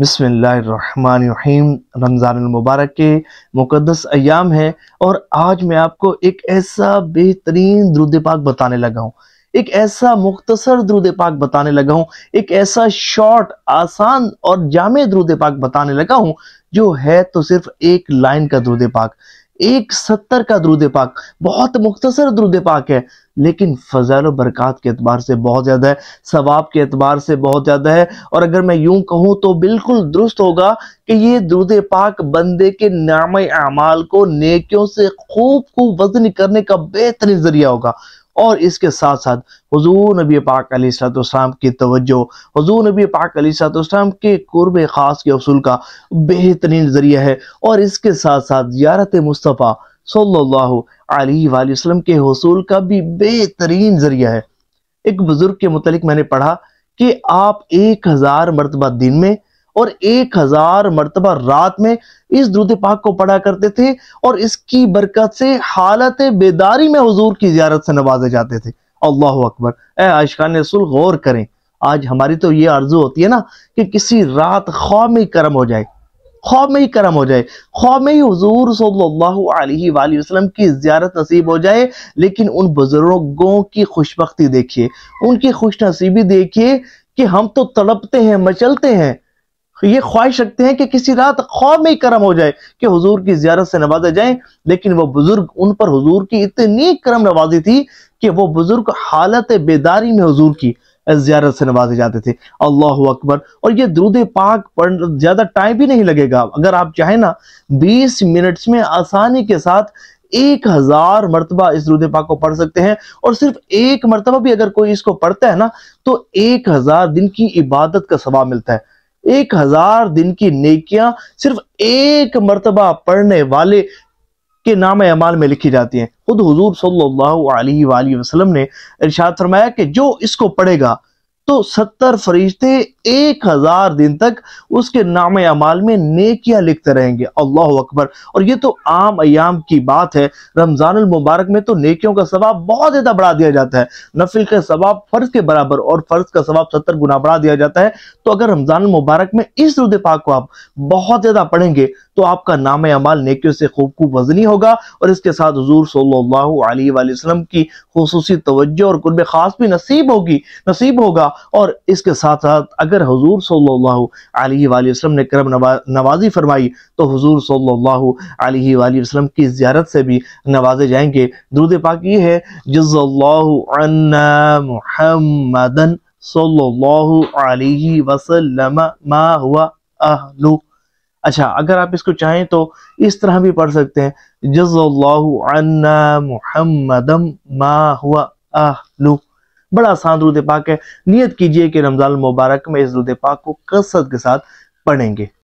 बसमीम रमज़ानमबारक के मुकदस अयाम है और आज मैं आपको एक ऐसा बेहतरीन द्रुद पाक बताने लगा हूँ एक ऐसा मुख्तसर द्रुद पाक बताने लगा हूँ एक ऐसा शॉर्ट आसान और जाम द्रुद पाक बताने लगा हूँ जो है तो सिर्फ एक लाइन का द्रुद पाक एक सत्तर का द्रुद पाक बहुत मुख्तसर द्रुद पाक है लेकिन फजल बरकत के अतबार से बहुत ज़्यादा है सवाब के अतबार से बहुत ज़्यादा है और अगर मैं यूं कहूं तो बिल्कुल दुरुस्त होगा कि ये द्रुद पाक बंदे के नाम अमाल को नेकियों से खूब खूब वजन करने का बेहतरीन जरिया होगा और इसके साथ साथ हजू नबी पाक अलीसलाम की तवज्जो हजू नबी पाक अलीसलाम के कुर्ब ख़ास के असूल का बेहतरीन ज़रिया है और इसके साथ साथ ज्यारत मुस्तफ़ा सल्लल्लाहु अलैहि वसल्लम के हसूल का भी बेहतरीन ज़रिया है एक बुज़ुर्ग के मतलब मैंने पढ़ा कि आप एक हज़ार मरतबा दिन में और एक हजार मरतबा रात में इस द्रुद पाक को पढ़ा करते थे और इसकी बरकत से हालत बेदारी में हजूर की जियारत से नवाजे जाते थे अल्लाह अकबर ए आयशान रसुल गौर करें आज हमारी तो ये आर्जू होती है ना कि किसी रात ख्वाब में ही करम हो जाए ख्वाब में ही करम हो जाए ख्वाब में ही हजूर सल्लाम की जियारत नसीब हो जाए लेकिन उन बुजुर्गों की खुशबकती देखिए उनकी खुश नसीबी देखिए कि हम तो तड़पते हैं मचलते हैं तो ये ख्वाहिश रखते हैं कि किसी रात ख्वाब में ही करम हो जाए कि हुजूर की जियारत से नवाजे जाए लेकिन वो बुजुर्ग उन पर हुजूर की इतनी करम नवाजी थी कि वो बुजुर्ग हालत बेदारी में हुजूर की जियारत से नवाजे जाते थे अल्लाह अकबर और ये द्रुद पाक पढ़ ज़्यादा टाइम भी नहीं लगेगा अगर आप चाहें ना बीस मिनट्स में आसानी के साथ एक हजार मरतबा इस रूद पाक को पढ़ सकते हैं और सिर्फ एक मरतबा भी अगर कोई इसको पढ़ता है ना तो एक हजार दिन की इबादत का सवाब मिलता है एक हजार दिन की नेकियां सिर्फ एक मरतबा पढ़ने वाले के नाम अमाल में लिखी जाती हैं खुद हजूर सल्लल्लाहु वसलम ने इर्शाद फरमाया कि जो इसको पढ़ेगा तो सत्तर फरिश्ते एक हजार दिन तक उसके नाम अमाल में नेकिया लिखते रहेंगे अल्लाह अकबर और ये तो आम अयाम की बात है रमजान मुबारक में तो नेकियों का सवाब बहुत ज्यादा बढ़ा दिया जाता है नफिल का सवाब फर्ज के बराबर और फर्ज का सवाब सत्तर गुना बढ़ा दिया जाता है तो अगर रमजान मुबारक में इस रुद पाक को आप बहुत ज्यादा पढ़ेंगे तो आपका नाम अमाल नेकियों से खूब खूब वजनी होगा और इसके साथ हजूर सल्लाम की खसूसी तवज्जो और कुर्ब खास भी नसीब होगी नसीब होगा और इसके साथ साथ अगर हजूर सल्लाम ने करम नवा, नवाजी फरमाई तो हजूर सल्लाम की ज्यारत से भी नवाजे जाएंगे दरूद पाक ये है जल्लाहमदन सल्लाम मा हुआ अहलू अच्छा अगर आप इसको चाहें तो इस तरह भी पढ़ सकते हैं जजल्लान्ना मा हुआ लू बड़ा आसान रुद पाक है नियत कीजिए कि रमज़ान मुबारक में इस रुद पाक को कसरत के साथ पढ़ेंगे